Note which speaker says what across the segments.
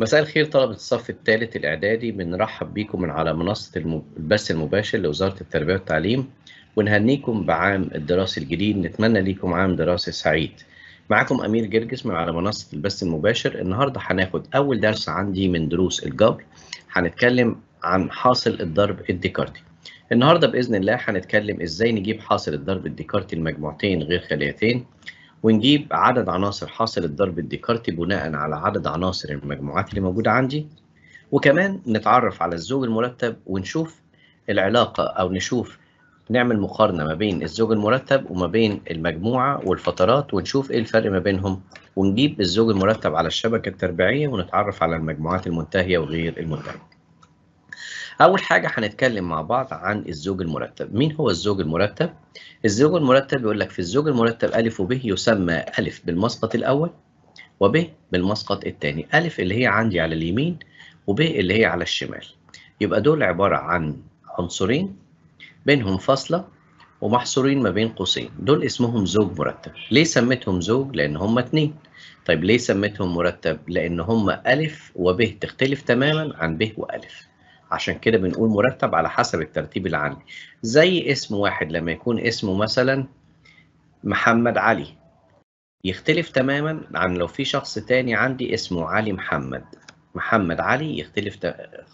Speaker 1: مساء الخير طلبة الصف الثالث الإعدادي بنرحب بيكم من على منصة البث المباشر لوزارة التربية والتعليم ونهنيكم بعام الدراسي الجديد نتمنى ليكم عام دراسي سعيد معاكم أمير جرجس من على منصة البث المباشر النهاردة هناخد أول درس عندي من دروس الجبر هنتكلم عن حاصل الضرب الديكارتي النهاردة بإذن الله هنتكلم إزاي نجيب حاصل الضرب الديكارتي المجموعتين غير خليتين ونجيب عدد عناصر حاصل الضرب الديكارتي بناء على عدد عناصر المجموعات اللي موجودة عندي وكمان نتعرف على الزوج المرتب ونشوف العلاقة أو نشوف نعمل مقارنة ما بين الزوج المرتب وما بين المجموعة والفترات ونشوف إيه الفرق ما بينهم ونجيب الزوج المرتب على الشبكة التربيعية ونتعرف على المجموعات المنتهية وغير المنتهية اول حاجه هنتكلم مع بعض عن الزوج المرتب مين هو الزوج المرتب الزوج المرتب يقول لك في الزوج المرتب الف وب يسمى الف بالمسقط الاول وب بالمسقط الثاني الف اللي هي عندي على اليمين وب اللي هي على الشمال يبقى دول عباره عن عنصرين بينهم فاصله ومحصورين ما بين قوسين دول اسمهم زوج مرتب ليه سميتهم زوج لان هما اتنين طيب ليه سميتهم مرتب لان هما ا و ب تختلف تماما عن ب والف عشان كده بنقول مرتب على حسب الترتيب اللي عندي زي اسم واحد لما يكون اسمه مثلا محمد علي يختلف تماما عن لو في شخص تاني عندي اسمه علي محمد محمد علي يختلف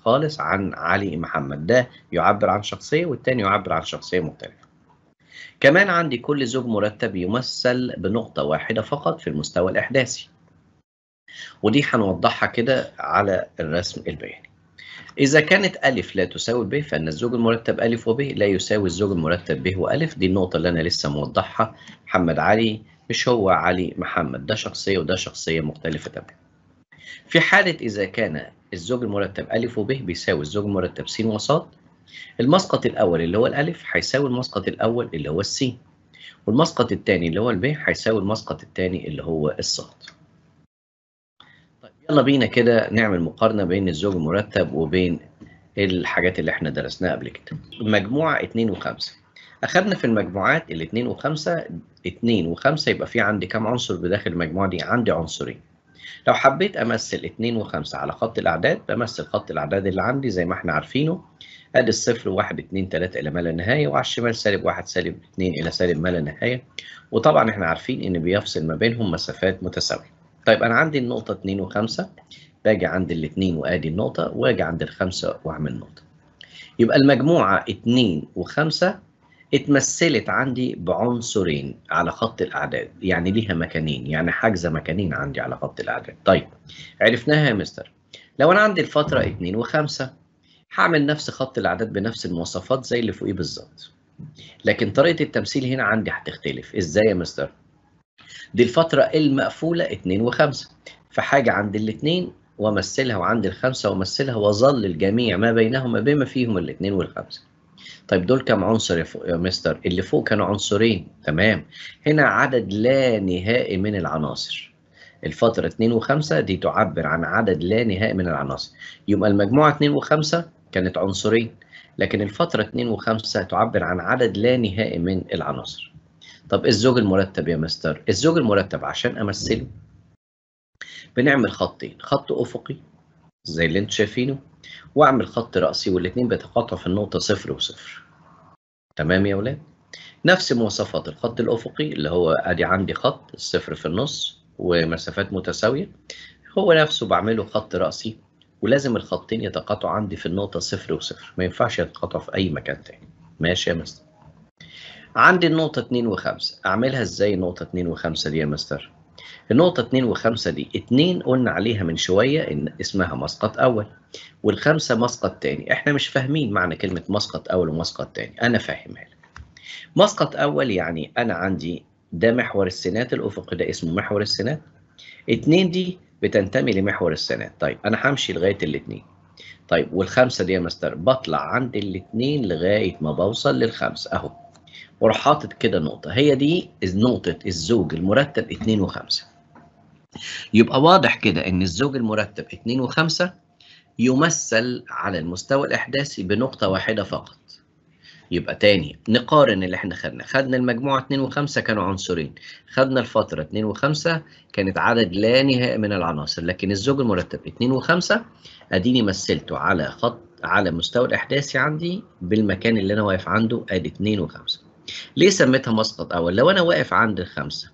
Speaker 1: خالص عن علي محمد ده يعبر عن شخصية والتاني يعبر عن شخصية مختلفة كمان عندي كل زوج مرتب يمثل بنقطة واحدة فقط في المستوى الإحداثي ودي هنوضحها كده على الرسم البياني إذا كانت ألف لا تساوي ب فإن الزوج المرتب ألف وب لا يساوي الزوج المرتب ب وألف دي النقطة اللي أنا لسه موضحها محمد علي مش هو علي محمد ده شخصية وده شخصية مختلفة تماما في حالة إذا كان الزوج المرتب ألف وب بيساوي الزوج المرتب س وصاد المسقط الأول اللي هو الألف هيساوي المسقط الأول اللي هو السين والمسقط الثاني اللي هو الب هيساوي المسقط الثاني اللي هو الصاد يلا بينا كده نعمل مقارنة بين الزوج المرتب وبين الحاجات اللي احنا درسناها قبل كده. مجموعة 2 و5. في المجموعات ال 2 و5 2 و5 يبقى في عندي كام عنصر بداخل المجموعة دي؟ عندي عنصرين. لو حبيت أمثل 2 و5 على خط الأعداد بمثل خط الأعداد اللي عندي زي ما احنا عارفينه. أدي الصفر 1 2 3 إلى ما لا نهاية وعلى الشمال سالب 1 سالب 2 إلى سالب ما لا نهاية. وطبعا احنا عارفين إن بيفصل ما بينهم مسافات متساوية. طيب انا عندي النقطه 2 و5 باجي عند الاثنين وادي النقطه واجي عند الخمسه واعمل نقطه يبقى المجموعه 2 و5 اتمثلت عندي بعنصرين على خط الاعداد يعني ليها مكانين يعني حاجزه مكانين عندي على خط الاعداد طيب عرفناها يا مستر لو انا عندي الفتره 2 و5 هعمل نفس خط الاعداد بنفس المواصفات زي اللي فوقيه بالظبط لكن طريقه التمثيل هنا عندي هتختلف ازاي يا مستر دي الفترة المقفولة 2 و5 فحاجة عند الاثنين ومثلها وعند الخمسة ومثلها وظل الجميع ما بينهما بما فيهم الاثنين والخمسة طيب دول كم عنصر يا, يا مستر اللي فوق كانوا عنصرين تمام هنا عدد لا نهائي من العناصر الفترة 2 و5 دي تعبر عن عدد لا نهائي من العناصر يبقى المجموعة 2 و5 كانت عنصرين لكن الفترة 2 و5 تعبر عن عدد لا نهائي من العناصر طب الزوج المرتب يا مستر الزوج المرتب عشان امثله بنعمل خطين خط افقي زي اللي انتم شايفينه واعمل خط راسي والاثنين بيتقاطعوا في النقطه صفر وصفر تمام يا اولاد نفس مواصفات الخط الافقي اللي هو ادي عندي خط الصفر في النص ومسافات متساويه هو نفسه بعمله خط راسي ولازم الخطين يتقاطعوا عندي في النقطه صفر وصفر ما ينفعش يتقاطعوا في اي مكان تاني ماشي يا مستر عندي النقطة 2 و5 أعملها إزاي النقطة 2 و5 دي يا مستر؟ النقطة 2 و5 دي 2 قلنا عليها من شوية إن اسمها مسقط أول والخمسة مسقط تاني إحنا مش فاهمين معنى كلمة مسقط أول ومسقط تاني أنا فاهمها لك مسقط أول يعني أنا عندي ده محور السينات الأفقي ده اسمه محور السينات 2 دي بتنتمي لمحور السينات طيب أنا همشي لغاية الاتنين طيب والخمسة دي يا مستر بطلع عند الاتنين لغاية ما بوصل للخمسة أهو وراح حاطط كده نقطه هي دي نقطه الزوج المرتب 2 و5 يبقى واضح كده ان الزوج المرتب 2 و5 يمثل على المستوى الاحداثي بنقطه واحده فقط يبقى تاني نقارن اللي احنا خدنا خدنا المجموعة 2 و5 كانوا عنصرين خدنا الفترة 2 و5 كانت عدد لا نهائي من العناصر لكن الزوج المرتب 2 و5 اديني مثلته على خط على مستوى الاحداثي عندي بالمكان اللي انا واقف عنده ادي 2 و5 ليه سميتها مسقط اول لو انا واقف عند الخمسه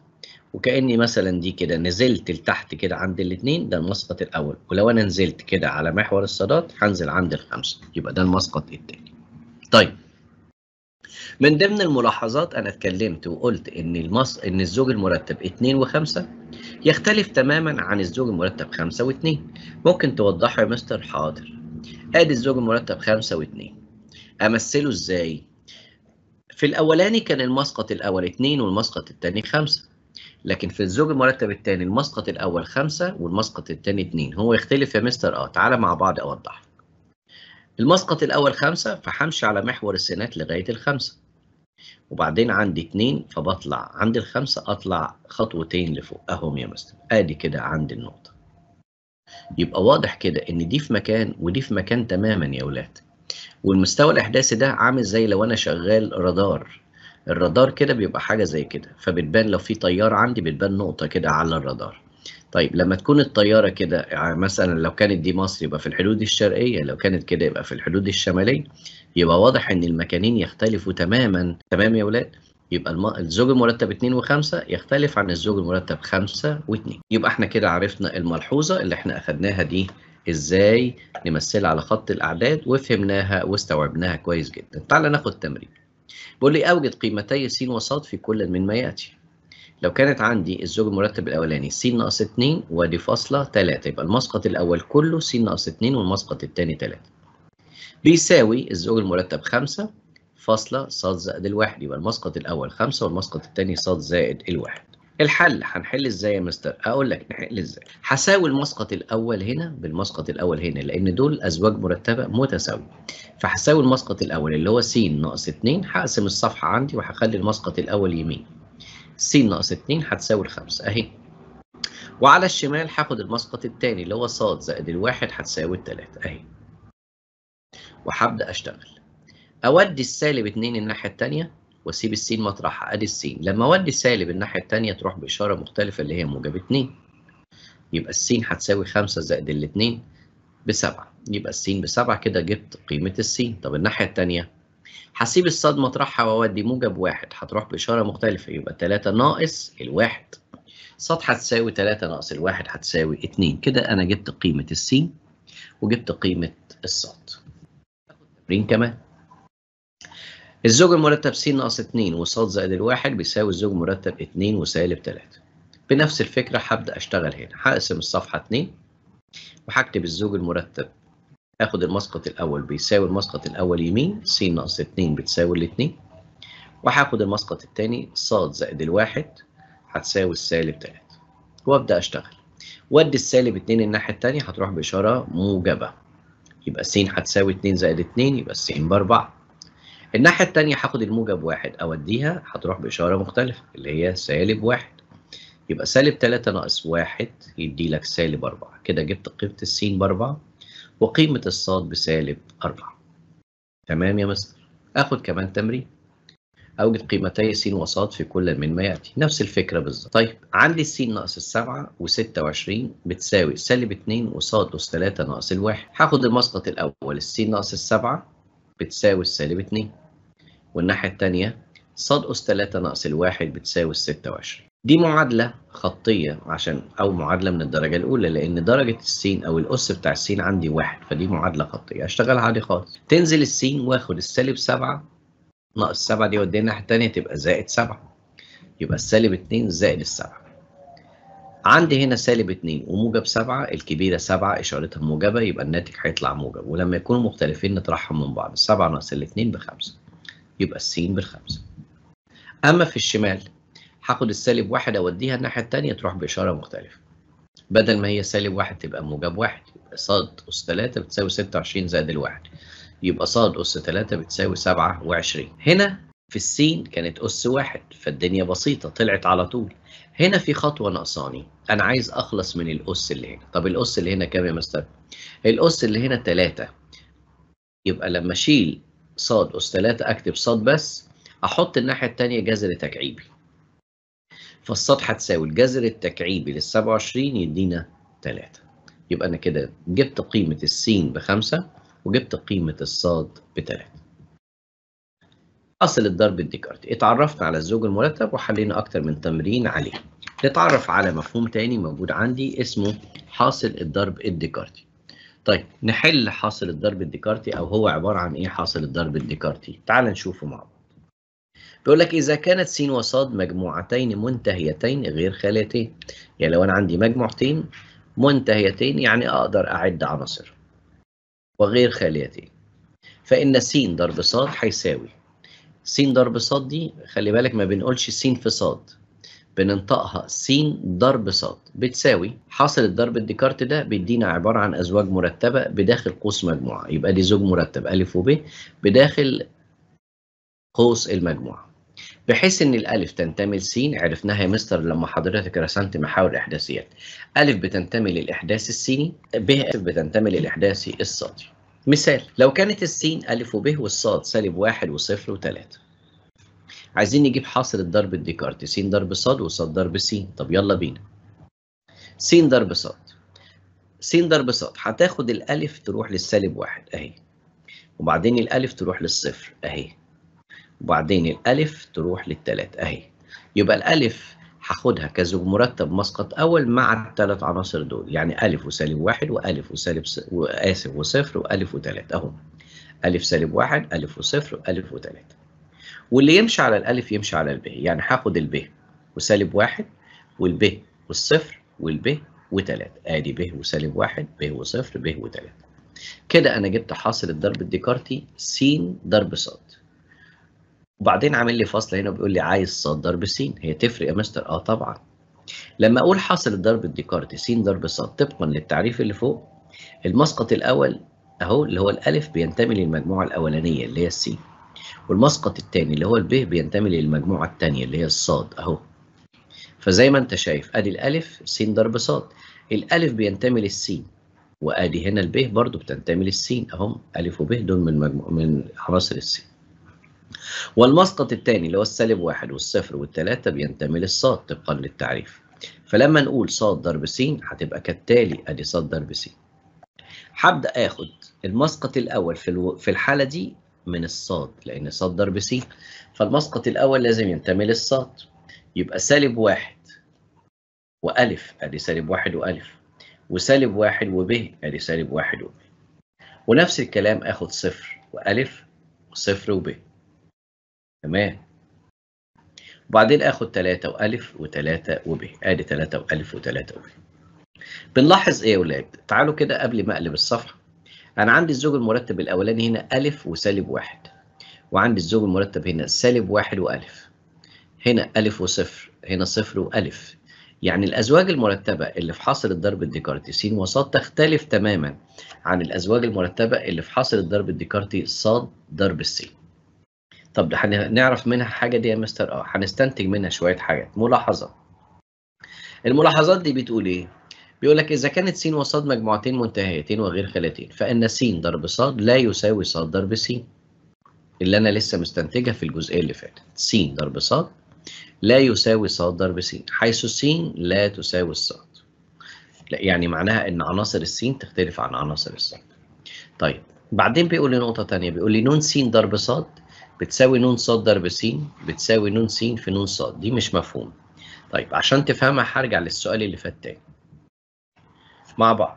Speaker 1: وكاني مثلا دي كده نزلت لتحت كده عند الاثنين ده المسقط الاول ولو انا نزلت كده على محور الصادات هنزل عند الخمسه يبقى ده المسقط الثاني طيب من ضمن الملاحظات انا اتكلمت وقلت ان المص... ان الزوج المرتب 2 و5 يختلف تماما عن الزوج المرتب 5 و2 ممكن توضحه يا مستر حاضر ادي الزوج المرتب 5 و2 امثله ازاي في الاولاني كان المسقط الاول اثنين والمسقط الثاني خمسة لكن في الزوج المرتب الثاني المسقط الاول خمسة والمسقط الثاني اثنين هو يختلف يا مستر اه تعالى مع بعض اوضح المسقط الاول خمسة فهمشي على محور السينات لغايه الخمسة وبعدين عندي اتنين فبطلع عند الخمسة اطلع خطوتين لفوق اهم يا مستر ادي كده عند النقطه يبقى واضح كده ان دي في مكان ودي في مكان تماما يا ولاد والمستوى الاحداثي ده عامل زي لو انا شغال رادار الرادار كده بيبقى حاجه زي كده فبتبان لو في طيار عندي بتبان نقطه كده على الرادار طيب لما تكون الطياره كده يعني مثلا لو كانت دي مصر يبقى في الحدود الشرقيه لو كانت كده يبقى في الحدود الشماليه يبقى واضح ان المكانين يختلفوا تماما تمام يا اولاد يبقى الزوج المرتب 2 و5 يختلف عن الزوج المرتب 5 و2 يبقى احنا كده عرفنا الملحوظه اللي احنا اخذناها دي ازاي نمثلها على خط الاعداد وفهمناها واستوعبناها كويس جدا تعال ناخد تمرين بيقول لي اوجد قيمتي س وص في كل من ما ياتي لو كانت عندي الزوج المرتب الاولاني س ناقص 2 وادي فاصله 3 يبقى المسقط الاول كله س ناقص 2 والمسقط الثاني 3 بيساوي الزوج المرتب 5 فاصله ص زائد الواحد يبقى المسقط الاول 5 والمسقط الثاني ص زائد الواحد الحل هنحل ازاي يا مستر؟ اقول لك نحل ازاي. هساوي المسقط الاول هنا بالمسقط الاول هنا لان دول ازواج مرتبه متساويه. فهساوي المسقط الاول اللي هو س ناقص 2 هقسم الصفحه عندي وهخلي المسقط الاول يمين. س ناقص 2 هتساوي 5 اهي. وعلى الشمال هاخد المسقط الثاني اللي هو ص زائد الواحد هتساوي 3 اهي. وهبدا اشتغل. اودي السالب 2 الناحيه الثانيه واسيب السين مطرح ادي السين لما اودي سالب الناحيه الثانيه تروح باشاره مختلفه اللي هي موجب 2 يبقى السين هتساوي 5 زائد ال 2 ب7 يبقى السين ب7 كده جبت قيمة السين طب الناحية الثانيه هسيب الصاد مطرحها واودي موجب 1 هتروح بإشارة مختلفة يبقى 3 ناقص الواحد صاد هتساوي 3 ناقص الواحد هتساوي 2 كده أنا جبت قيمة السين وجبت قيمة الصاد تمرين كمان الزوج المرتب س ناقص 2 وص زائد الواحد بيساوي الزوج المرتب 2 وسالب 3 بنفس الفكرة هبدأ أشتغل هنا هقسم الصفحة 2 وهكتب الزوج المرتب آخد المسقط الأول بيساوي المسقط الأول يمين س ناقص 2 بتساوي ال2 وهاخد المسقط الثاني ص زائد الواحد هتساوي السالب 3 وأبدأ أشتغل ودي السالب 2 الناحية الثانيه هتروح بإشارة موجبة يبقى س هتساوي 2 زائد 2 يبقى س بأربعة الناحيه الثانيه هاخد الموجب واحد اوديها هتروح باشاره مختلفه اللي هي سالب واحد يبقى سالب تلاتة ناقص واحد يدي لك سالب أربعة كده جبت قيمه السين بأربعة وقيمه الصاد بسالب أربعة تمام يا مستر اخد كمان تمرين اوجد قيمتي س وصاد في كل من ما ياتي نفس الفكره بالظبط طيب عندي س ناقص السبعة و26 بتساوي سالب 2 وصاد اس 3 ناقص الواحد هاخد المسقط الاول الس ناقص السبعة بتساوي السالب 2 والناحية الثانية صاد أس 3 ناقص الواحد بتساوي ال 26 دي معادلة خطية عشان أو معادلة من الدرجة الأولى لأن درجة السين أو الأس بتاع السين عندي واحد فدي معادلة خطية أشتغل عادي خالص تنزل السين وآخد السالب 7 ناقص 7 دي وديها الناحية الثانية تبقى زائد 7 يبقى السالب 2 زائد السبعة عندي هنا سالب 2 وموجب 7 الكبيرة 7 إشارتها موجبة يبقى الناتج هيطلع موجب ولما يكونوا مختلفين نطرحهم من بعض 7 ناقص ال 2 بخمسة يبقى السين بالخمسة أما في الشمال هاخد السالب واحد أوديها الناحية التانية تروح بإشارة مختلفة بدل ما هي سالب واحد تبقى موجب واحد يبقى صاد أس 3 بتساوي 26 زائد الواحد يبقى صاد أس 3 بتساوي 27 هنا في السين كانت أس واحد فالدنيا بسيطة طلعت على طول هنا في خطوة ناقصاني أنا عايز أخلص من الأس اللي هنا طب الأس اللي هنا كام يا مستر؟ الأس اللي هنا 3 يبقى لما أشيل صاد أس 3 أكتب صاد بس أحط الناحية التانية جذر تكعيبي فالصاد هتساوي الجذر التكعيبي لل 27 يدينا 3 يبقى أنا كده جبت قيمة السين بخمسة وجبت قيمة الصاد بتلاتة أصل الضرب الديكارت اتعرفنا على الزوج المرتب وحلينا أكتر من تمرين عليه نتعرف على مفهوم تاني موجود عندي اسمه حاصل الضرب الديكارتي طيب نحل حاصل الضرب الديكارتي او هو عباره عن ايه حاصل الضرب الديكارتي تعال نشوفه مع بعض بيقول لك اذا كانت س وص مجموعتين منتهيتين غير خاليتين يعني لو انا عندي مجموعتين منتهيتين يعني اقدر اعد عناصر وغير خاليتين فان س ضرب ص هيساوي س ضرب ص دي خلي بالك ما بنقولش س في ص بننطقها س ضرب ص بتساوي حاصل الضرب الديكارت ده بيدينا عباره عن ازواج مرتبه بداخل قوس مجموعه يبقى دي زوج مرتب ا وب بداخل قوس المجموعه بحيث ان الالف تنتمي لس عرفناها يا مستر لما حضرتك رسمت محاور الاحداثيات الف بتنتمي للاحداث السيني ب بتنتمي للاحداثي الصادي مثال لو كانت السين الف وب والصاد سالب واحد وصفر وثلاثة عايزين نجيب حاصل الضرب الديكارتي س ضرب ص وص ضرب س طب يلا بينا س ضرب ص س ضرب ص هتاخد الالف تروح للسالب واحد اهي وبعدين الالف تروح للصفر اهي وبعدين الالف تروح للتلات اهي يبقى الالف هاخدها كزوج مرتب مسقط اول مع الثلاث عناصر دول يعني الف وسالب واحد والف وسالب س... واسف وصفر والف وتلاتة اهو الف سالب واحد الف وصفر الف وتلاتة واللي يمشي على الالف يمشي على الب يعني هاخد الب وسالب واحد والب والصفر والب وتلاتة ادي ب وسالب واحد ب وصفر ب وتلاتة كده انا جبت حاصل الضرب الديكارتي س ضرب ص وبعدين عامل لي فاصل هنا بيقول لي عايز ص ضرب س هي تفرق يا مستر اه طبعا لما اقول حاصل الضرب الديكارتي س ضرب ص طبقا للتعريف اللي فوق المسقط الاول اهو اللي هو الالف بينتمي للمجموعه الاولانيه اللي هي السين والمسقط الثاني اللي هو الب بينتمي للمجموعه الثانيه اللي هي الصاد اهو فزي ما انت شايف ادي الالف س ضرب صاد الالف بينتمي للسين وادي هنا الب برضو بتنتمي للسين اهم الف وب دول من مجموع من عناصر السين والمسقط الثاني اللي هو السالب واحد والصفر والثلاثة بينتمي للصاد طبقا للتعريف فلما نقول صاد ضرب س هتبقى كالتالي ادي صاد ضرب س هبدا اخد المسقط الاول في في الحاله دي من الصاد لأن صاد ضرب سي فالمسقط الأول لازم ينتمي للصاد يبقى سالب واحد وألف أدي سالب واحد وألف وسالب واحد وب أدي سالب واحد وب ونفس الكلام آخد صفر وألف وصفر وب تمام وبعدين آخد تلاتة وألف وتلاتة وب أدي تلاتة وألف وتلاتة وب بنلاحظ إيه يا ولاد؟ تعالوا كده قبل ما أقلب الصفحة انا عندي الزوج المرتب الاولاني هنا الف وسالب واحد وعندي الزوج المرتب هنا سالب واحد والف هنا الف وصفر هنا صفر والف يعني الازواج المرتبه اللي في حاصل الضرب الديكارتي س وص تختلف تماما عن الازواج المرتبه اللي في حاصل الضرب الديكارتي ص ضرب السين طب هنعرف منها حاجه دي يا مستر اه هنستنتج منها شويه حاجات ملاحظه الملاحظات دي بتقول ايه بيقول لك إذا كانت س وص مجموعتين منتهيتين وغير خالتين فإن س ضرب ص لا يساوي ص ضرب س اللي أنا لسه مستنتجها في الجزئية اللي فاتت س ضرب ص لا يساوي ص ضرب س حيث س لا تساوي الصاد لا يعني معناها إن عناصر السين تختلف عن عناصر الصاد طيب بعدين بيقول لي نقطة تانية بيقول لي نون س ضرب ص بتساوي نون ص ضرب س بتساوي نون س في نون ص دي مش مفهوم طيب عشان تفهمها هرجع للسؤال اللي فات تاني مع بعض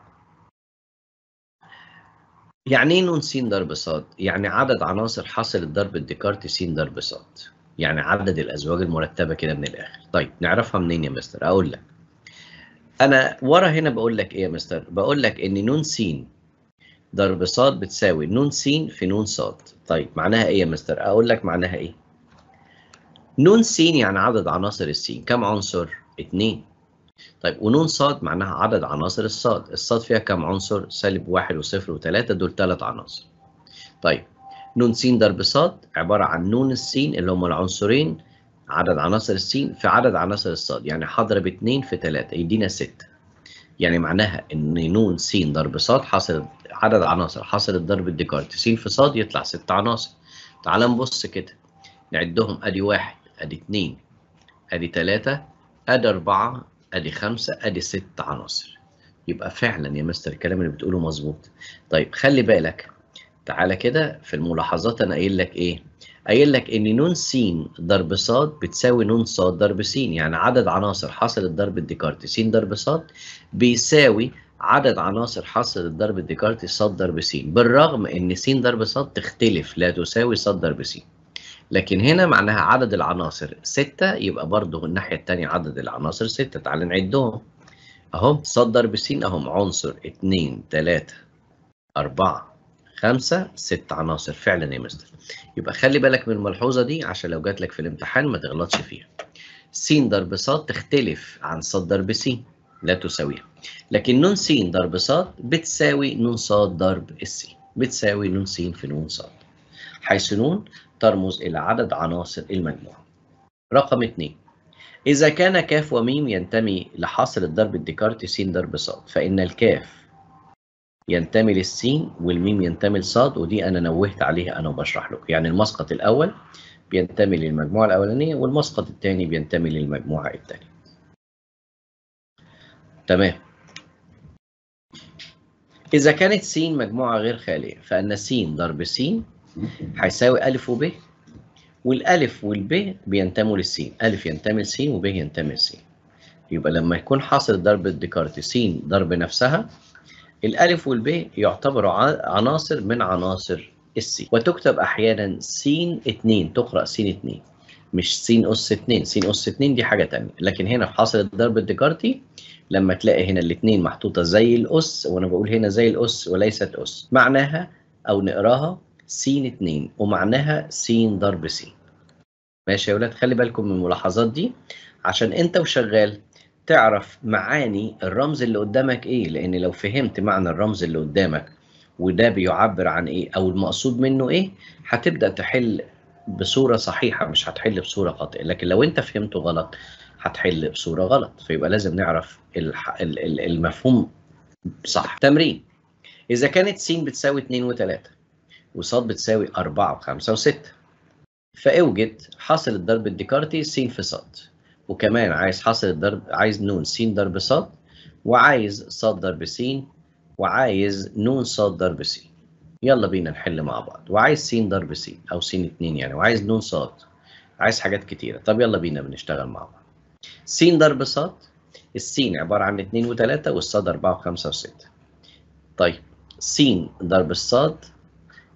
Speaker 1: يعني ايه نون س ضرب ص؟ يعني عدد عناصر حاصل الضرب الديكارت س ضرب ص. يعني عدد الازواج المرتبه كده من الاخر. طيب نعرفها منين يا مستر؟ اقول لك. انا ورا هنا بقول لك ايه يا مستر؟ بقول لك ان نون س ضرب ص بتساوي نون س في نون ص. طيب معناها ايه يا مستر؟ اقول لك معناها ايه؟ نون س يعني عدد عناصر السين، كم عنصر؟ اتنين طيب ونون صاد معناها عدد عناصر الصاد الصاد فيها كم عنصر سالب واحد وصفر وثلاثة دول ثلاث عناصر طيب نون س ضرب صاد عبارة عن نون السين اللي هم العنصرين عدد عناصر السين في عدد عناصر الصاد يعني هضرب اثنين في ثلاثة يدينا ستة. يعني معناها ان نون سين ضرب صاد حصل عدد عناصر حصل الضرب الديكارت س في صاد يطلع ست عناصر تعال نبص كده نعدهم ادي واحد ادي اثنين ادي ثلاثة ادي أربعة ادي خمسه ادي ست عناصر يبقى فعلا يا مستر الكلام اللي بتقوله مظبوط طيب خلي بالك تعالى كده في الملاحظات انا قايل لك ايه قايل لك ان نون س ضرب ص بتساوي نون ص ضرب س يعني عدد عناصر حاصل الضرب الديكارتي س ضرب ص بيساوي عدد عناصر حاصل الضرب الديكارتي ص ضرب س بالرغم ان س ضرب ص تختلف لا تساوي ص ضرب س لكن هنا معناها عدد العناصر ستة يبقى برضه الناحية التانية عدد العناصر ستة تعال نعدهم اهو ص ضرب س اهم عنصر 2 3 4 5 6 عناصر فعلا يا مستر يبقى خلي بالك من الملحوظة دي عشان لو جات لك في الامتحان ما تغلطش فيها س ضرب ص تختلف عن ص ضرب س لا تساويها لكن ن س ضرب ص بتساوي ن ص ضرب الس بتساوي ن س في ن ص حيث ن ترمز إلى عدد عناصر المجموعة. رقم 2 إذا كان كاف وميم ينتمي لحاصل الضرب الديكارتي س ضرب ص فإن الكاف ينتمي للسين والميم ينتمي لصاد ودي أنا نوهت عليها أنا وبشرح لكم يعني المسقط الأول بينتمي للمجموعة الأولانية والمسقط الثاني بينتمي للمجموعة الثانية. تمام إذا كانت سين مجموعة غير خالية فإن س ضرب سين هيساوي أ وب والألف والب بينتموا للسين ألف ينتمي لسين وب ينتمي لسين يبقى لما يكون حاصل ضرب ديكارت سين ضرب نفسها الألف والب يعتبروا عناصر من عناصر السين وتكتب أحيانا سين 2 تقرأ سين 2 مش سين أس 2 سين أس 2 دي حاجة تانية لكن هنا في حاصل الضرب الديكارتي لما تلاقي هنا الاثنين محطوطة زي الأس وأنا بقول هنا زي الأس وليست أس معناها أو نقراها س 2 ومعناها س ضرب س ماشي يا ولاد خلي بالكم من الملاحظات دي عشان انت وشغال تعرف معاني الرمز اللي قدامك ايه لان لو فهمت معنى الرمز اللي قدامك وده بيعبر عن ايه او المقصود منه ايه هتبدا تحل بصوره صحيحه مش هتحل بصوره خاطئه لكن لو انت فهمته غلط هتحل بصوره غلط فيبقى لازم نعرف المفهوم صح تمرين اذا كانت س بتساوي 2 و3 وصاد بتساوي 4 و5 و6 فاوجد حاصل الضرب الديكارتي س في ص وكمان عايز حاصل الضرب عايز نون س ضرب ص وعايز ص ضرب س وعايز نون ص ضرب س يلا بينا نحل مع بعض وعايز س ضرب س او س 2 يعني وعايز نون ص عايز حاجات كتيره طب يلا بينا بنشتغل مع بعض س ضرب ص الس عباره عن 2 و3 والص 4 و5 و6 طيب س ضرب الصاد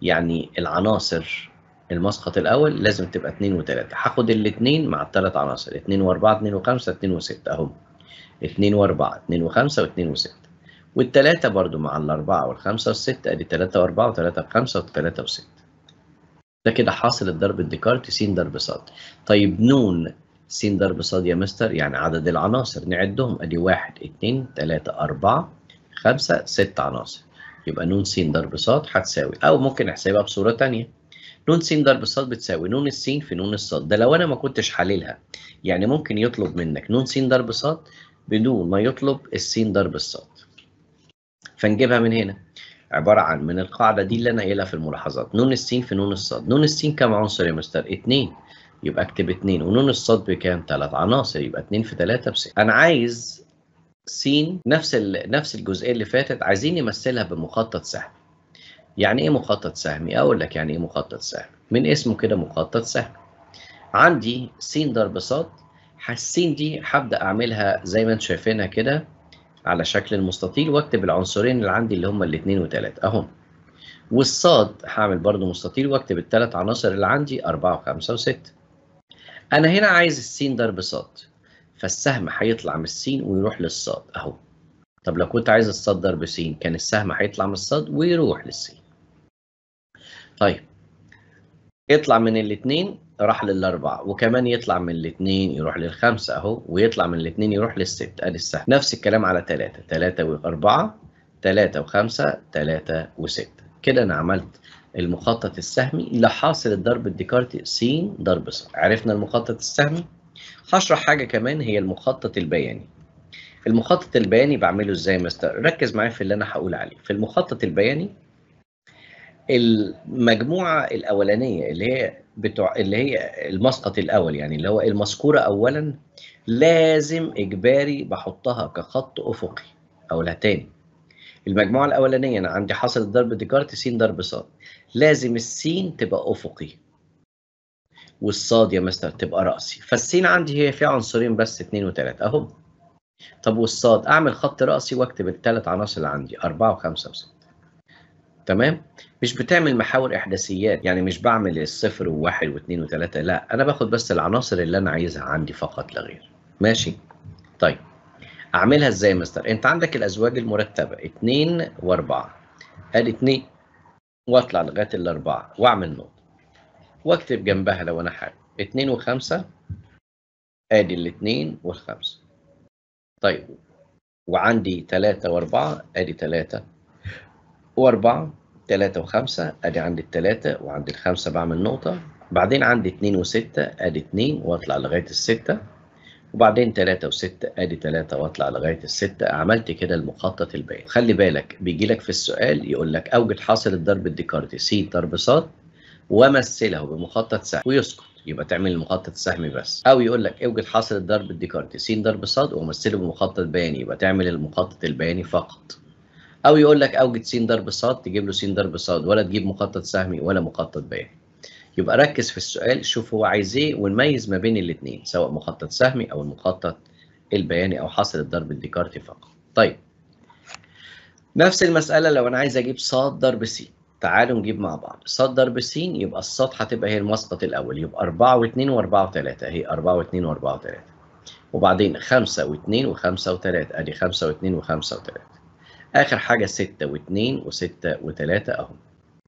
Speaker 1: يعني العناصر المسقط الاول لازم تبقى 2 و3 هاخد الاثنين مع الثلاث عناصر 2 و4 2 و5 2 و6 اهم 2 و4 2 و5 و2 و6 والثلاثة برضو مع الأربعة والخمسة والستة أدي و وأربعة و3 و وستة. ده كده حاصل الضرب الديكارت س ضرب ص. طيب ن س ضرب ص يا مستر يعني عدد العناصر نعدهم أدي واحد 2 3 أربعة خمسة ست عناصر. يبقى نون س ضرب ص هتساوي او ممكن احسبها بصوره ثانيه نون س ضرب ص بتساوي نون الس في نون الص ده لو انا ما كنتش حللها يعني ممكن يطلب منك نون س ضرب ص بدون ما يطلب الس ضرب الص فنجيبها من هنا عباره عن من القاعده دي اللي انا قايلها في الملاحظات نون الس في نون الص نون الس كام عنصر يا مستر 2 يبقى اكتب 2 ونون الصاد بكام؟ 3 عناصر يبقى 2 في 3 بس انا عايز سين نفس نفس الجزئيه اللي فاتت عايزين يمثلها بمخطط سهم يعني ايه مخطط سهمي اقول لك يعني ايه مخطط سهمي من اسمه كده مخطط سهمي عندي س ضرب ص السين دي هبدا اعملها زي ما انتم شايفينها كده على شكل المستطيل واكتب العنصرين اللي عندي اللي هم الاثنين وثلاثه اهم والصاد هعمل برضو مستطيل واكتب الثلاث عناصر اللي عندي اربعه وخمسه وسته. انا هنا عايز السين ضرب صاد فالسهم هيطلع من السين ويروح للصاد اهو طب لو كنت عايز الصاد ضرب س كان السهم هيطلع من الصاد ويروح للسين طيب يطلع من الاثنين راح للأربعة وكمان يطلع من الاثنين يروح للخمسة أهو ويطلع من الاثنين يروح للست أدي السهم نفس الكلام على ثلاثة ثلاثة وأربعة ثلاثة وخمسة ثلاثة وستة كده أنا عملت المخطط السهمي لحاصل الضرب الديكارتي س ضرب ص عرفنا المخطط السهمي هشرح حاجه كمان هي المخطط البياني المخطط البياني بعمله ازاي مستر ركز معايا في اللي انا هقول عليه في المخطط البياني المجموعه الاولانيه اللي هي بتوع اللي هي المسقط الاول يعني اللي هو المذكوره اولا لازم اجباري بحطها كخط افقي اقولها تاني المجموعه الاولانيه انا عندي حصل ضرب ديكارت س ضرب ص لازم السين تبقى افقي والصاد يا مستر تبقى رأسي فالسين عندي هي فيها عنصرين بس اتنين وتلاتة اهو طب والصاد اعمل خط رأسي واكتب التلات عناصر اللي عندي أربعة وخمسة وستة تمام مش بتعمل محاور احداثيات يعني مش بعمل الصفر وواحد واثنين وثلاثة لا انا باخد بس العناصر اللي انا عايزها عندي فقط لا غير ماشي طيب اعملها ازاي يا مستر انت عندك الازواج المرتبه اثنين واربعه قال ادي واطلع لغايه الاربعه واعمل نقطه واكتب جنبها لو انا حابب 2 و5 ادي ال2 وال5 طيب وعندي 3 و4 ادي 3 و4 3 و5 ادي عندي ال3 وعندي ال5 بعمل نقطه بعدين عندي 2 و6 ادي 2 واطلع لغايه ال6 وبعدين 3 و6 ادي 3 واطلع لغايه ال6 عملت كده المخطط البياني خلي بالك بيجي لك في السؤال يقول لك اوجد حاصل الضرب الديكارتي س ضرب ص ومثله بمخطط سهم ويسكت يبقى تعمل المخطط السهمي بس او يقول لك اوجد حاصل الضرب الديكارتي س ضرب ص ومثله بمخطط بياني يبقى تعمل المخطط البياني فقط او يقول لك اوجد س ضرب ص تجيب له س ضرب ص ولا تجيب مخطط سهمي ولا مخطط بياني يبقى ركز في السؤال شوف هو عايز ايه ونميز ما بين الاثنين سواء مخطط سهمي او المخطط البياني او حاصل الضرب الديكارتي فقط طيب نفس المساله لو انا عايز اجيب ص ضرب س تعالوا نجيب مع بعض صدر ضرب س يبقى الصاد هتبقى هي المسقط الاول يبقى 4 و2 و4 و3 اهي 4 و2 و4 و3 وبعدين 5 و2 و5 و3 ادي 5 و2 و5 و3 اخر حاجه 6 و2 و6 و3 اهو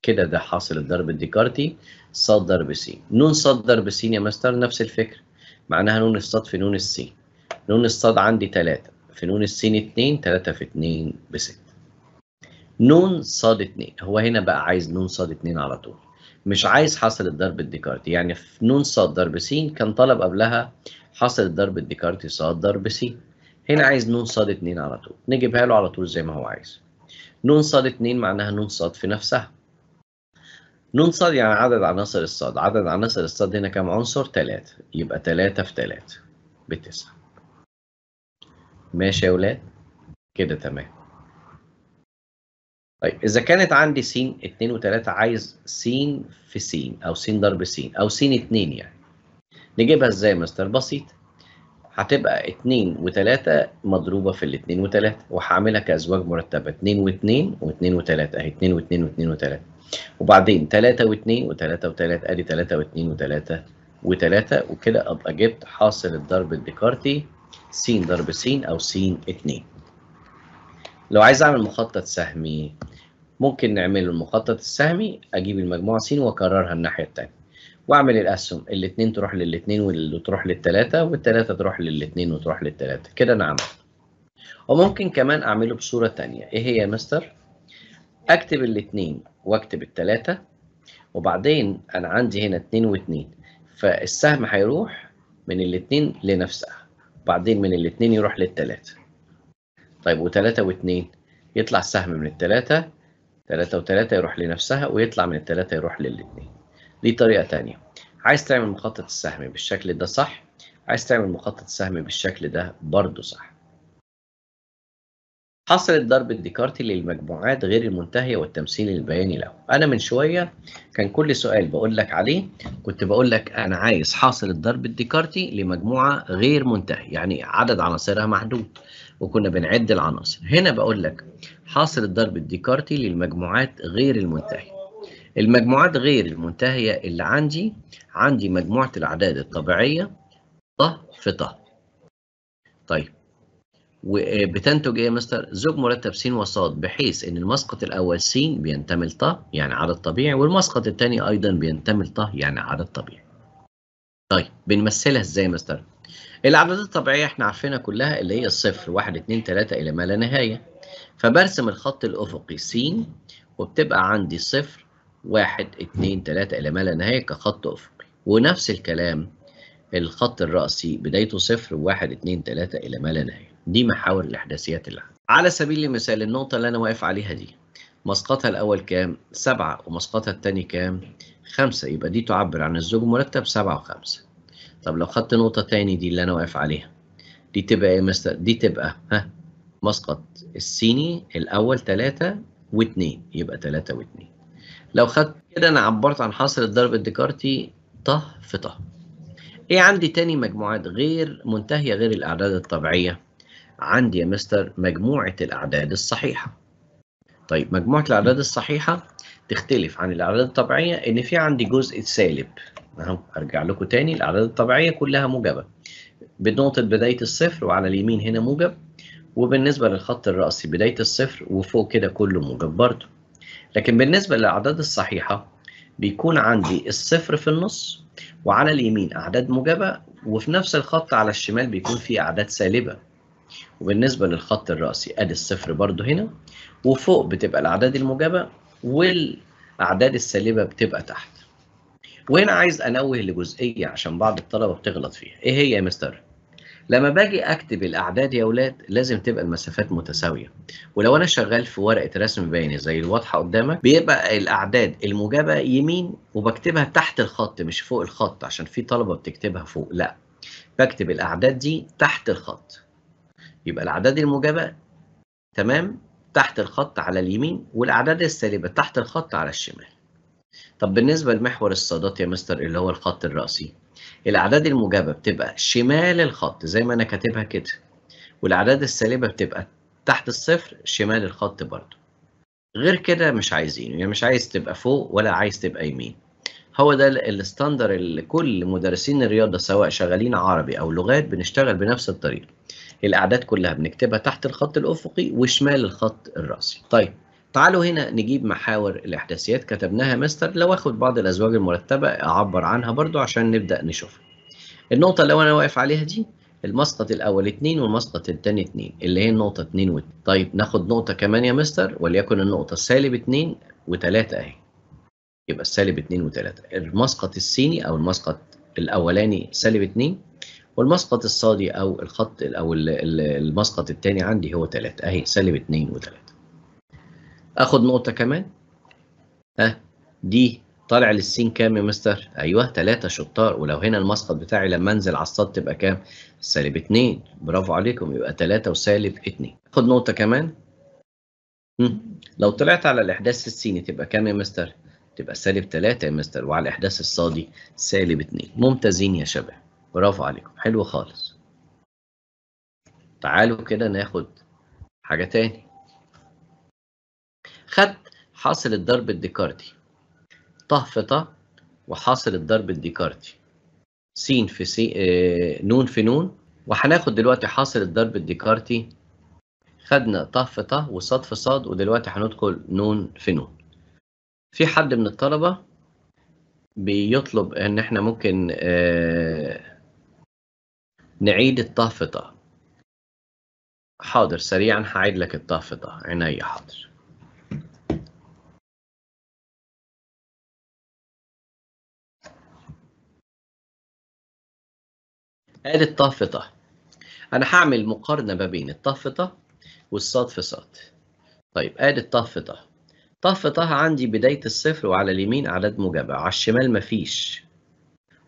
Speaker 1: كده ده حاصل الضرب الديكارتي صدر ضرب س نون صاد ضرب س يا مستر نفس الفكره معناها نون الصاد في نون السين نون الصاد عندي 3 في نون السين 2 3 في 2 ب 6 نون صاد 2 هو هنا بقى عايز نون صاد 2 على طول مش عايز حاصل الضرب الديكارتي يعني في نون صاد ضرب س كان طلب قبلها حاصل الضرب الديكارتي صاد ضرب س هنا عايز نون صاد 2 على طول نجيبها له على طول زي ما هو عايز نون صاد 2 معناها نون صاد في نفسها نون صاد يعني عدد عناصر الصاد عدد عناصر الصاد هنا كام عنصر 3 يبقى 3 في 3 بتسعة ماشي يا ولاد كده تمام طيب اذا كانت عندي س 2 و3 عايز س في س او س ضرب س او س 2 يعني نجيبها ازاي يا مستر بسيط هتبقى 2 و3 مضروبه في ال 2 و3 وهعملها كازواج مرتبه 2 و2 و2 و3 اهي 2 و2 و2 و3 وبعدين 3 و2 و3 و3 ادي 3 و2 و3 و3 وكده ابقى جبت حاصل الضرب الديكارتي س ضرب س او س 2 لو عايز اعمل مخطط سهمي ممكن نعمل المخطط السهمي اجيب المجموعه س واكررها الناحيه الثانيه واعمل الاسهم الاثنين تروح للاثنين تروح للثلاثه والثلاثه تروح للاثنين وتروح للثلاثه كده انا عملت وممكن كمان اعمله بصوره ثانيه ايه هي يا مستر اكتب الاثنين واكتب الثلاثه وبعدين انا عندي هنا اثنين واثنين فالسهم هيروح من الاثنين لنفسها وبعدين من الاثنين يروح للثلاثه طيب و3 و2 يطلع السهم من الثلاثة 3 و3 يروح لنفسها ويطلع من الثلاثة يروح للاثنين دي طريقة تانية عايز تعمل مخطط السهم بالشكل ده صح عايز تعمل مخطط السهم بالشكل ده برضه صح حصلت ضربة ديكارتي للمجموعات غير المنتهية والتمثيل البياني له أنا من شوية كان كل سؤال بقول لك عليه كنت بقول لك أنا عايز حاصل ضربة ديكارتي لمجموعة غير منتهية يعني عدد عناصرها محدود وكنا بنعد العناصر هنا بقول لك حاصل الضرب الديكارتي للمجموعات غير المنتهيه المجموعات غير المنتهيه اللي عندي عندي مجموعه الاعداد الطبيعيه ط في ط طيب وبتنتج ايه يا مستر؟ زوج مرتب س وص بحيث ان المسقط الاول س بينتمي ل ط يعني عدد طبيعي والمسقط الثاني ايضا بينتمي ل ط يعني عدد طبيعي. طيب بنمثلها ازاي يا مستر؟ الأعداد الطبيعية احنا عارفينها كلها اللي هي الصفر واحد اتنين تلاتة إلى ما لا نهاية فبرسم الخط الأفقي س وبتبقى عندي صفر واحد اتنين تلاتة إلى ما لا نهاية كخط أفقي ونفس الكلام الخط الرأسي بدايته صفر واحد اتنين تلاتة إلى ما لا نهاية دي محاور الإحداثيات اللي عندي على سبيل المثال النقطة اللي أنا واقف عليها دي مسقطها الأول كام؟ سبعة ومسقطها التاني كام؟ خمسة يبقى دي تعبر عن الزوج مرتب سبعة وخمسة طب لو خدت نقطة تاني دي اللي أنا واقف عليها دي تبقى إيه مستر دي تبقى ها مسقط الصيني الأول تلاتة واتنين يبقى تلاتة واتنين لو خدت كده أنا عبرت عن حصر الضرب الديكارتي طه في طه إيه عندي تاني مجموعات غير منتهية غير الأعداد الطبيعية عندي يا مستر مجموعة الأعداد الصحيحة طيب مجموعة الأعداد الصحيحة تختلف عن الأعداد الطبيعية إن في عندي جزء سالب أهو أرجع لكم تاني الأعداد الطبيعية كلها موجبة بنقطة بداية الصفر وعلى اليمين هنا موجب وبالنسبة للخط الرأسي بداية الصفر وفوق كده كله موجب برضه لكن بالنسبة للأعداد الصحيحة بيكون عندي الصفر في النص وعلى اليمين أعداد موجبة وفي نفس الخط على الشمال بيكون في أعداد سالبة وبالنسبة للخط الرأسي أدي الصفر برضه هنا وفوق بتبقى الأعداد الموجبة والاعداد السالبه بتبقى تحت وهنا عايز انوه لجزئيه عشان بعض الطلبه بتغلط فيها ايه هي يا مستر لما باجي اكتب الاعداد يا اولاد لازم تبقى المسافات متساويه ولو انا شغال في ورقه رسم بياني زي الواضحه قدامك بيبقى الاعداد الموجبه يمين وبكتبها تحت الخط مش فوق الخط عشان في طلبه بتكتبها فوق لا بكتب الاعداد دي تحت الخط يبقى الاعداد الموجبه تمام تحت الخط على اليمين والأعداد السالبة تحت الخط على الشمال. طب بالنسبة لمحور الصادات يا مستر اللي هو الخط الرأسي الأعداد الموجبة بتبقى شمال الخط زي ما أنا كاتبها كده والأعداد السالبة بتبقى تحت الصفر شمال الخط برضو غير كده مش عايزينه يعني مش عايز تبقى فوق ولا عايز تبقى يمين هو ده الستاندر اللي كل مدرسين الرياضة سواء شغالين عربي أو لغات بنشتغل بنفس الطريقة الاعداد كلها بنكتبها تحت الخط الافقي وشمال الخط الراسي طيب تعالوا هنا نجيب محاور الاحداثيات كتبناها مستر لو اخد بعض الازواج المرتبه اعبر عنها برضو عشان نبدا نشوف النقطه اللي انا واقف عليها دي المسقط الاول 2 والمسقط الثاني 2 اللي هي النقطه 2 و طيب ناخد نقطه كمان يا مستر وليكن النقطه سالب 2 و3 اهي يبقى سالب 2 و3 المسقط السيني او المسقط الاولاني سالب 2 والمسقط الصادي او الخط او المسقط الثاني عندي هو 3 اهي سالب 2 و3 اخد نقطه كمان ها دي طالع للسين كام يا مستر؟ ايوه 3 شطار ولو هنا المسقط بتاعي لما انزل على الصاد تبقى كام؟ سالب 2 برافو عليكم يبقى 3 وسالب 2 خد نقطه كمان مم. لو طلعت على الاحداث السيني تبقى كام يا مستر؟ تبقى سالب 3 يا مستر وعلى الاحداث الصادي سالب 2 ممتازين يا شباب برافو عليكم حلو خالص تعالوا كده ناخد حاجة تاني خد حاصل الضرب الديكارتي طه في طه وحاصل الضرب الديكارتي س في س آه نون في نون وهناخد دلوقتي حاصل الضرب الديكارتي خدنا طه في طه وصاد في صاد ودلوقتي هندخل نون في نون في حد من الطلبة بيطلب ان احنا ممكن آه نعيد الطافتة حاضر سريعا هعيد لك الطافتة عناية حاضر ادي الطافتة انا هعمل مقارنة ما بين الطافتة والصاد في صاد طيب ادي الطافتة طافتة عندي بداية الصفر وعلى اليمين اعداد موجبة على الشمال مفيش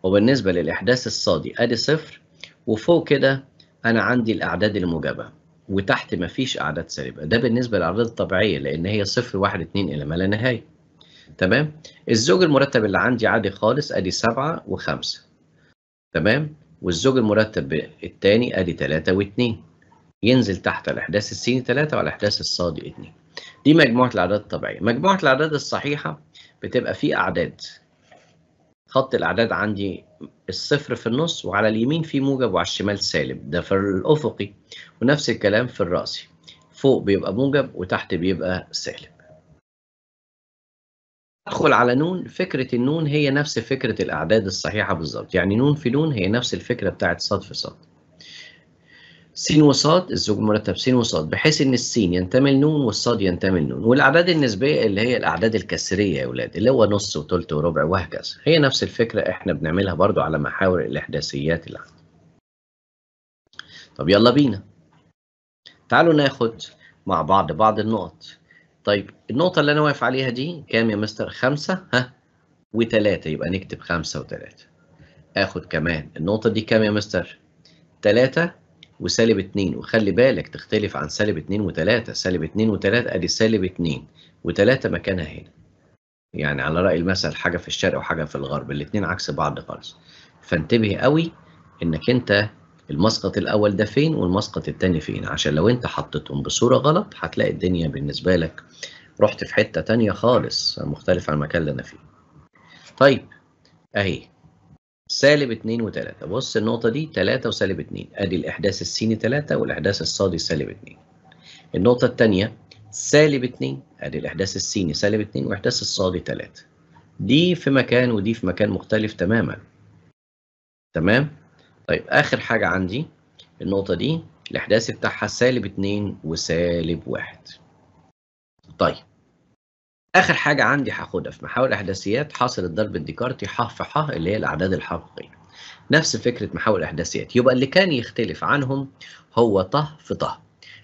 Speaker 1: وبالنسبة للإحداث الصادي أدي صفر وفوق كده انا عندي الاعداد الموجبه وتحت مفيش اعداد سالبه ده بالنسبه للاعداد الطبيعيه لان هي صفر واحد اتنين الى ما لا نهايه تمام الزوج المرتب اللي عندي عادي خالص ادي سبعة وخمسة تمام والزوج المرتب الثاني ادي ثلاثة واثنين ينزل تحت الاحداث السيني ثلاثة والاحداث الصادي اثنين دي مجموعة الاعداد الطبيعية مجموعة الاعداد الصحيحة بتبقى في اعداد خط الاعداد عندي الصفر في النص وعلى اليمين في موجب وعلى الشمال سالب ده في الأفقي ونفس الكلام في الرأسي فوق بيبقى موجب وتحت بيبقى سالب أدخل على نون فكرة النون هي نفس فكرة الأعداد الصحيحة بالظبط يعني نون في نون هي نفس الفكرة بتاعت صاد في صاد سين وصاد الزوج مرتب سين وصاد بحيث ان السين ينتمي لنون والصاد ينتمي لنون والاعداد النسبيه اللي هي الاعداد الكسريه يا اولاد اللي هو نص وثلث وربع وهكذا هي نفس الفكره احنا بنعملها برضو على محاور الاحداثيات اللي عندنا طب يلا بينا تعالوا ناخد مع بعض بعض النقط طيب النقطه اللي انا واقف عليها دي كام يا مستر خمسة ها و يبقى نكتب خمسة و اخد كمان النقطه دي كام يا مستر 3 وسالب 2 وخلي بالك تختلف عن سالب 2 و3 سالب 2 و3 ادي سالب 2 و3 مكانها هنا يعني على راي المثل حاجه في الشرق وحاجه في الغرب الاثنين عكس بعض خالص فانتبه قوي انك انت المسقط الاول ده فين والمسقط الثاني فين عشان لو انت حطيتهم بصوره غلط هتلاقي الدنيا بالنسبه لك رحت في حته ثانيه خالص مختلف عن المكان اللي انا فيه طيب اهي سالب 2 و3 بص النقطة دي 3 وسالب 2 أدي الإحداث السيني 3 والإحداث الصادي سالب 2 النقطة الثانية سالب 2 أدي الإحداث السيني سالب 2 وإحداث الصادي 3 دي في مكان ودي في مكان مختلف تماما تمام طيب آخر حاجة عندي النقطة دي الإحداثي بتاعها سالب 2 وسالب 1 طيب اخر حاجه عندي هاخدها في محاور احداثيات حاصل الضرب الديكارتي ح في ح اللي هي الاعداد الحقيقيه نفس فكره محاور احداثيات يبقى اللي كان يختلف عنهم هو ط في ط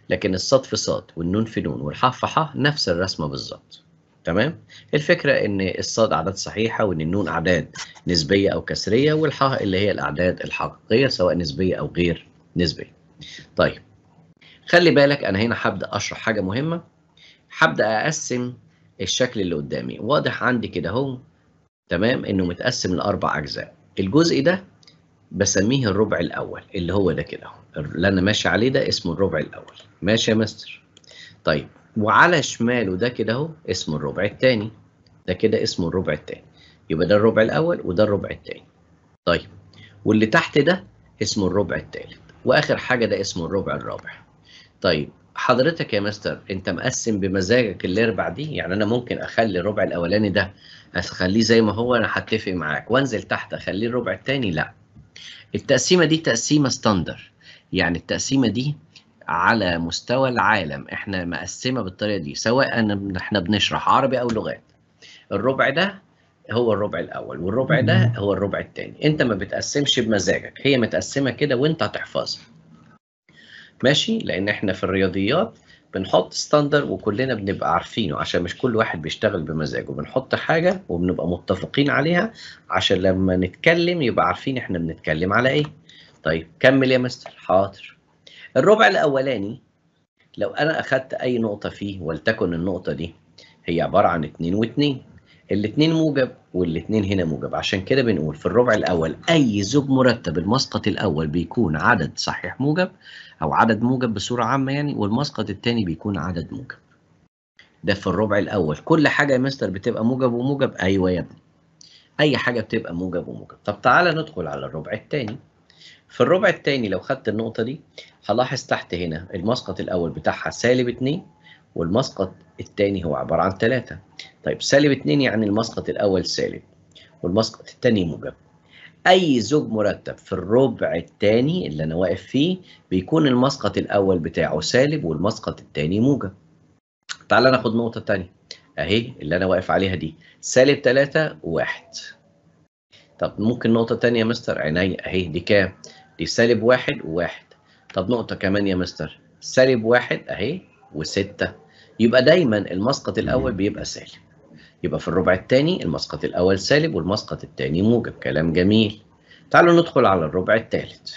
Speaker 1: لكن الصاد في صاد والنون في نون والح في ح نفس الرسمه بالظبط تمام الفكره ان الصاد اعداد صحيحه وان النون اعداد نسبيه او كسريه والحاء اللي هي الاعداد الحقيقيه سواء نسبيه او غير نسبيه طيب خلي بالك انا هنا هبدا اشرح حاجه مهمه هبدا اقسم الشكل اللي قدامي واضح عندي كده اهو تمام انه متقسم لاربع اجزاء الجزء ده بسميه الربع الاول اللي هو ده كده اهو اللي انا ماشي عليه ده اسمه الربع الاول ماشي يا مستر طيب وعلى شماله ده كده اهو اسمه الربع الثاني ده كده اسمه الربع الثاني يبقى ده الربع الاول وده الربع الثاني طيب واللي تحت ده اسمه الربع الثالث واخر حاجه ده اسمه الربع الرابع طيب حضرتك يا مستر انت مقسم بمزاجك الاربع دي يعني انا ممكن اخلي الربع الاولاني ده اخليه زي ما هو انا هتفق معاك وانزل تحت اخليه الربع الثاني لا التقسيمه دي تقسيمه ستاندر يعني التقسيمه دي على مستوى العالم احنا مقسمه بالطريقه دي سواء احنا بنشرح عربي او لغات الربع ده هو الربع الاول والربع ده هو الربع الثاني انت ما بتقسمش بمزاجك هي متقسمه كده وانت هتحفظها ماشي لان احنا في الرياضيات بنحط ستاندر وكلنا بنبقى عارفينه عشان مش كل واحد بيشتغل بمزاجه بنحط حاجه وبنبقى متفقين عليها عشان لما نتكلم يبقى عارفين احنا بنتكلم على ايه طيب كمل يا مستر حاضر الربع الاولاني لو انا اخدت اي نقطه فيه ولتكن النقطه دي هي عباره عن اتنين واتنين الاثنين موجب والاثنين هنا موجب عشان كده بنقول في الربع الاول اي زوج مرتب المسقط الاول بيكون عدد صحيح موجب او عدد موجب بصوره عامه يعني والمسقط الثاني بيكون عدد موجب ده في الربع الاول كل حاجه يا مستر بتبقى موجب وموجب ايوه يا ابني اي حاجه بتبقى موجب وموجب طب تعالى ندخل على الربع الثاني في الربع الثاني لو خدت النقطه دي هلاحظ تحت هنا المسقط الاول بتاعها سالب 2 والمسقط الثاني هو عبارة عن 3 طيب سالب 2 يعني المسقط الأول سالب والمسقط الثاني موجب أي زوج مرتب في الربع الثاني اللي أنا واقف فيه بيكون المسقط الأول بتاعه سالب والمسقط الثاني موجب تعال ناخد نقطة ثانية أهي اللي أنا واقف عليها دي سالب 3 1 طب ممكن نقطة ثانية يا مستر عينيا أهي دي كام؟ دي سالب 1 و1 طب نقطة كمان يا مستر سالب 1 أهي و6 يبقى دايما المسقط الاول بيبقى سالب يبقى في الربع الثاني المسقط الاول سالب والمسقط الثاني موجب كلام جميل تعالوا ندخل على الربع الثالث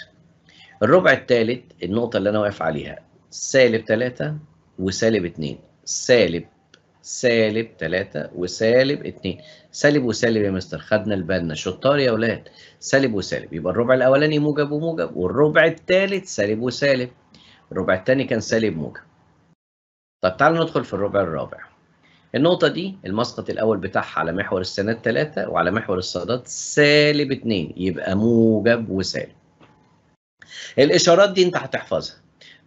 Speaker 1: الربع الثالث النقطه اللي انا واقف عليها سالب 3 وسالب 2 سالب سالب 3 وسالب 2 سالب وسالب يا مستر خدنا البالنا شطار يا اولاد سالب وسالب يبقى الربع الاولاني موجب وموجب والربع الثالث سالب وسالب الربع الثاني كان سالب موجب طيب تعالوا ندخل في الربع الرابع النقطة دي المسقط الأول بتاعها على محور السنة 3 وعلى محور السادات سالب 2 يبقى موجب وسالب. الإشارات دي أنت هتحفظها.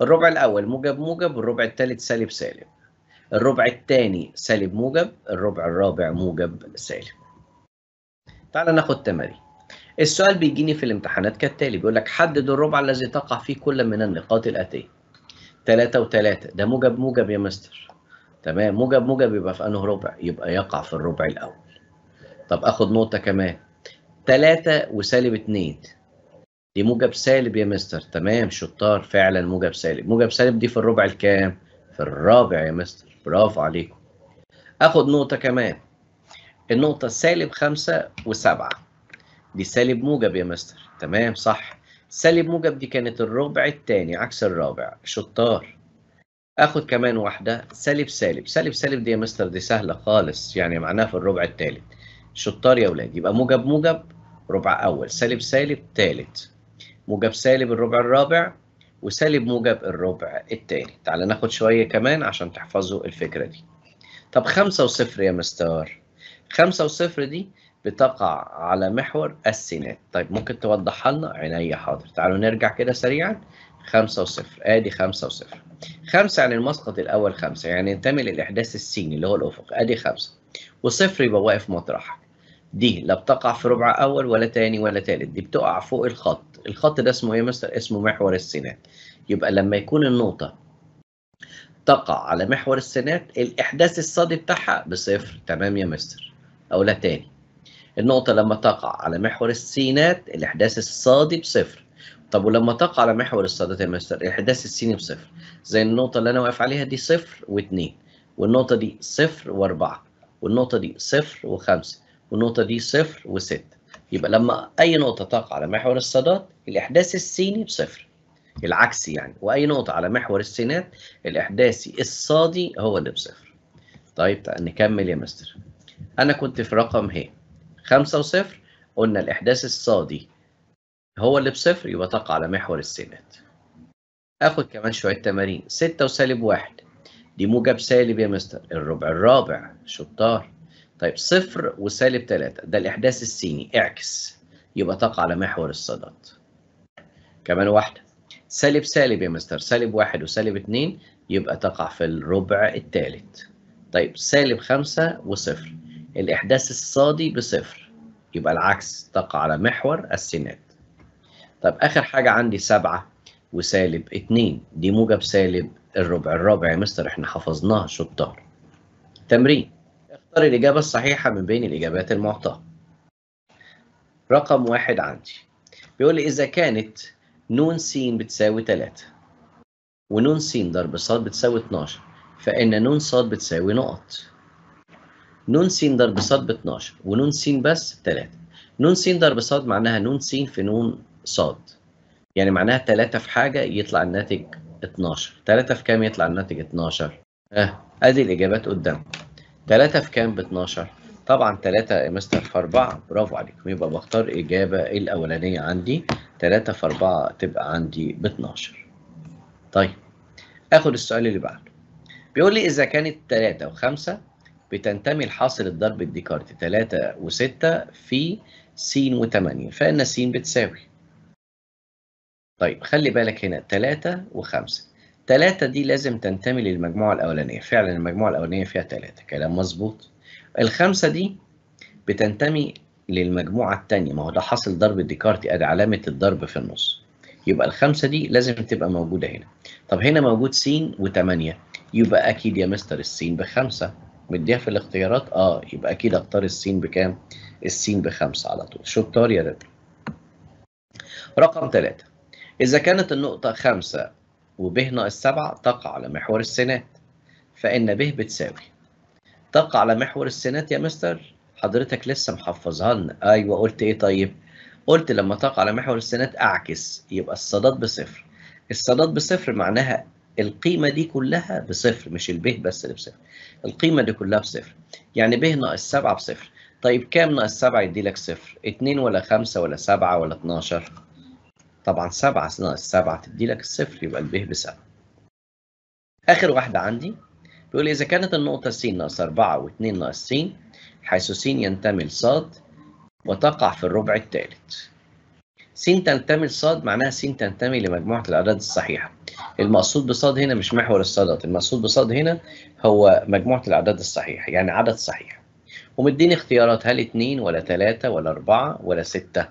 Speaker 1: الربع الأول موجب موجب والربع الثالث سالب سالب. الربع الثاني سالب موجب، الربع الرابع موجب سالب. تعالى ناخد تمارين. السؤال بيجيني في الامتحانات كالتالي بيقول لك حدد الربع الذي تقع فيه كل من النقاط الآتية. 3 و3 ده موجب موجب يا مستر تمام موجب موجب يبقى في انه ربع يبقى يقع في الربع الاول طب اخد نقطه كمان 3 وسالب 2 دي موجب سالب يا مستر تمام شطار فعلا موجب سالب موجب سالب دي في الربع الكام في الرابع يا مستر برافو عليكم اخد نقطه كمان النقطه سالب 5 و7 دي سالب موجب يا مستر تمام صح سالب موجب دي كانت الربع الثاني عكس الرابع شطار اخد كمان واحده سالب سالب سالب سالب دي يا مستر دي سهله خالص يعني معناها في الربع الثالث شطار يا اولاد يبقى موجب موجب ربع اول سالب سالب ثالث موجب سالب الربع الرابع وسالب موجب الربع الثاني تعال ناخد شويه كمان عشان تحفظوا الفكره دي طب خمسة وصفر يا مستر خمسة وصفر دي بتقع على محور السينات طيب ممكن توضحها لنا عينيا حاضر تعالوا نرجع كده سريعا خمسة وصفر ادي خمسة وصفر خمسة يعني المسقط الاول خمسة يعني ينتمي للاحداث السيني اللي هو الافق ادي خمسة وصفر يبقى واقف مطرحك دي لا بتقع في ربع اول ولا تاني ولا تالت دي بتقع فوق الخط الخط ده اسمه ايه مستر اسمه محور السينات يبقى لما يكون النقطة تقع على محور السينات الاحداث الصادي بتاعها بصفر تمام يا مستر اقولها تاني النقطة لما تقع على محور السينات الإحداث الصادي بصفر طب ولما تقع على محور الصادات يا مستر الإحداث السيني بصفر زي النقطة اللي أنا واقف عليها دي صفر واتنين. والنقطة دي صفر وأربعة والنقطة دي صفر وخمسة والنقطة دي صفر وستة يبقى لما أي نقطة تقع على محور الصادات الإحداث السيني بصفر العكسي يعني وأي نقطة على محور السينات الإحداثي الصادي هو اللي بصفر طيب نكمل يا مستر أنا كنت في رقم هي خمسة وصفر قلنا الإحداث الصادي هو اللي بصفر يبقى تقع على محور السينات آخد كمان شوية تمارين ستة وسالب واحد دي موجب سالب يا مستر الربع الرابع شطار طيب صفر وسالب تلاتة ده الإحداث السيني اعكس يبقى تقع على محور الصادات كمان واحدة سالب سالب يا مستر سالب واحد وسالب اتنين يبقى تقع في الربع التالت طيب سالب خمسة وصفر الإحداث الصادي بصفر يبقى العكس تقع على محور السينات طب آخر حاجة عندي سبعة وسالب اتنين دي موجب سالب الربع الرابع يا مستر احنا حفظناها شطار تمرين اختار الإجابة الصحيحة من بين الإجابات المعطاة رقم واحد عندي بيقول لي إذا كانت نون س بتساوي 3 ونون س ضرب ص بتساوي 12 فإن نون ص بتساوي نقط نون س ضرب ص ب 12 ونون س بس 3 نون س ضرب ص معناها نون س في نون ص يعني معناها 3 في حاجه يطلع الناتج 12 3 في كام يطلع الناتج 12 اه ادي الاجابات قدامكم 3 في كام ب 12 طبعا 3 يا مستر في 4 برافو عليكم يبقى بختار اجابه الاولانيه عندي 3 في 4 تبقى عندي ب 12 طيب اخد السؤال اللي بعده بيقول لي اذا كانت 3 و5 بتنتمي لحاصل الضرب الديكارتي 3 و6 في س و8 فإن س بتساوي طيب خلي بالك هنا 3 و5 3 دي لازم تنتمي للمجموعة الأولانية فعلا المجموعة الأولانية فيها 3 كلام مظبوط الخمسة دي بتنتمي للمجموعة الثانية ما هو ده حاصل ضرب الديكارتي أدي علامة الضرب في النص يبقى الخمسة دي لازم تبقى موجودة هنا طب هنا موجود س و8 يبقى أكيد يا مستر السين بخمسة مديها في الاختيارات اه يبقى اكيد اختار السين بكام السين بخمسة على طول شطار يا رب رقم ثلاثة إذا كانت النقطة خمسة وبه ناقص سبعة تقع على محور السينات فإن ب بتساوي تقع على محور السينات يا مستر حضرتك لسه محفظها لنا أيوه قلت إيه طيب قلت لما تقع على محور السينات أعكس يبقى الصادات بصفر الصادات بصفر معناها القيمة دي كلها بصفر مش الب بس اللي بصفر القيمة دي كلها بصفر يعني ب ناقص 7 بصفر طيب كام ناقص 7 يدي لك صفر 2 ولا 5 ولا 7 ولا 12 طبعا 7 ناقص 7 تدي لك الصفر يبقى ال ب ب 7 آخر واحدة عندي بيقول إذا كانت النقطة س ناقص 4 و2 ناقص س حيث س ينتمي لص وتقع في الربع الثالث س تنتمي لصاد معناها س تنتمي لمجموعة الأعداد الصحيحة المقصود بصاد هنا مش محور الصادات المقصود بصاد هنا هو مجموعة الأعداد الصحيحة يعني عدد صحيح ومديني اختيارات هل اتنين ولا تلاتة ولا أربعة ولا ستة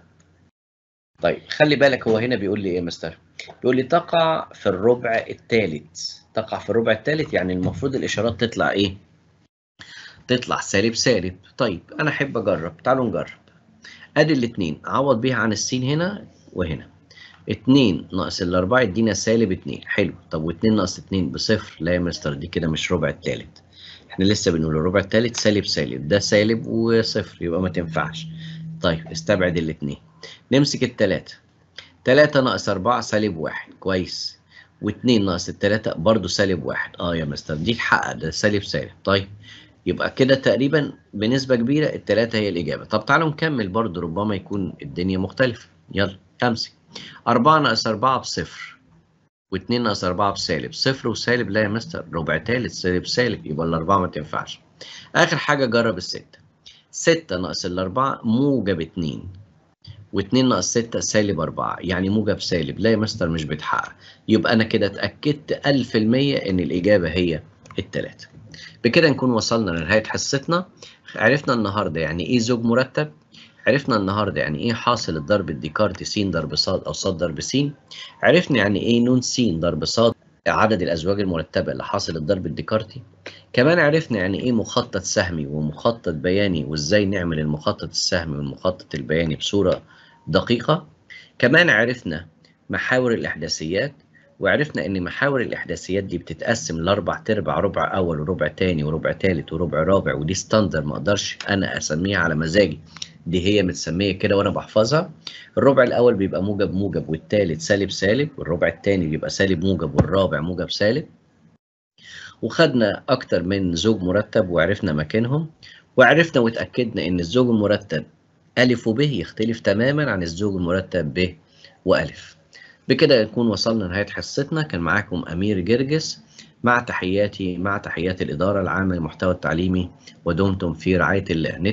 Speaker 1: طيب خلي بالك هو هنا بيقول لي ايه مستر بيقول لي تقع في الربع الثالث تقع في الربع الثالث يعني المفروض الاشارات تطلع ايه تطلع سالب سالب طيب انا احب اجرب تعالوا نجرب ادي الاثنين اعوض بيها عن السين هنا وهنا 2 ناقص الأربعة يدينا سالب 2 حلو طب و2 ناقص 2 بصفر لا يا مستر دي كده مش ربع التالت احنا لسه بنقول الربع التالت سالب سالب ده سالب وصفر يبقى ما تنفعش طيب استبعد الاثنين نمسك التلاتة تلاتة ناقص أربعة سالب واحد كويس واتنين ناقص التلاتة برضه سالب واحد اه يا مستر دي الحق ده سالب سالب طيب يبقى كده تقريبا بنسبة كبيرة التلاتة هي الإجابة طب تعالوا نكمل برضو ربما يكون الدنيا مختلفة يلا خمسة أربعة ناقص أربعة بصفر واتنين ناقص أربعة بسالب صفر وسالب لا يا مستر ربع تالت سالب سالب يبقى الأربعة ما تنفعش آخر حاجة جرب الستة ستة ناقص الأربعة موجب اتنين واتنين ناقص ستة سالب أربعة يعني موجب سالب لا يا مستر مش بتحقق يبقى أنا كده اتأكدت ألف المية إن الإجابة هي الثلاثة بكده نكون وصلنا لنهاية حصتنا عرفنا النهاردة يعني إيه زوج مرتب عرفنا النهاردة يعني إيه حاصل الضرب الديكارتي س ضرب ص أو ص ضرب س عرفنا يعني إيه نون س ضرب ص عدد الأزواج المرتبة اللي حاصل الضرب الديكارتي كمان عرفنا يعني إيه مخطط سهمي ومخطط بياني وإزاي نعمل المخطط السهمي والمخطط البياني بصورة دقيقة كمان عرفنا محاور الإحداثيات وعرفنا ان محاور الاحداثيات دي بتتقسم لاربع تربع ربع اول وربع تاني وربع تالت وربع رابع ودي ستاندر ما اقدرش انا اسميها على مزاجي دي هي متسميه كده وانا بحفظها الربع الاول بيبقى موجب موجب والتالت سالب سالب والربع التاني بيبقى سالب موجب والرابع موجب سالب وخدنا اكتر من زوج مرتب وعرفنا مكانهم وعرفنا واتاكدنا ان الزوج المرتب ا وب يختلف تماما عن الزوج المرتب ب والف بكده نكون وصلنا لنهايه حصتنا كان معاكم امير جرجس مع تحياتي مع تحيات الاداره العامه للمحتوى التعليمي ودمتم في رعايه الله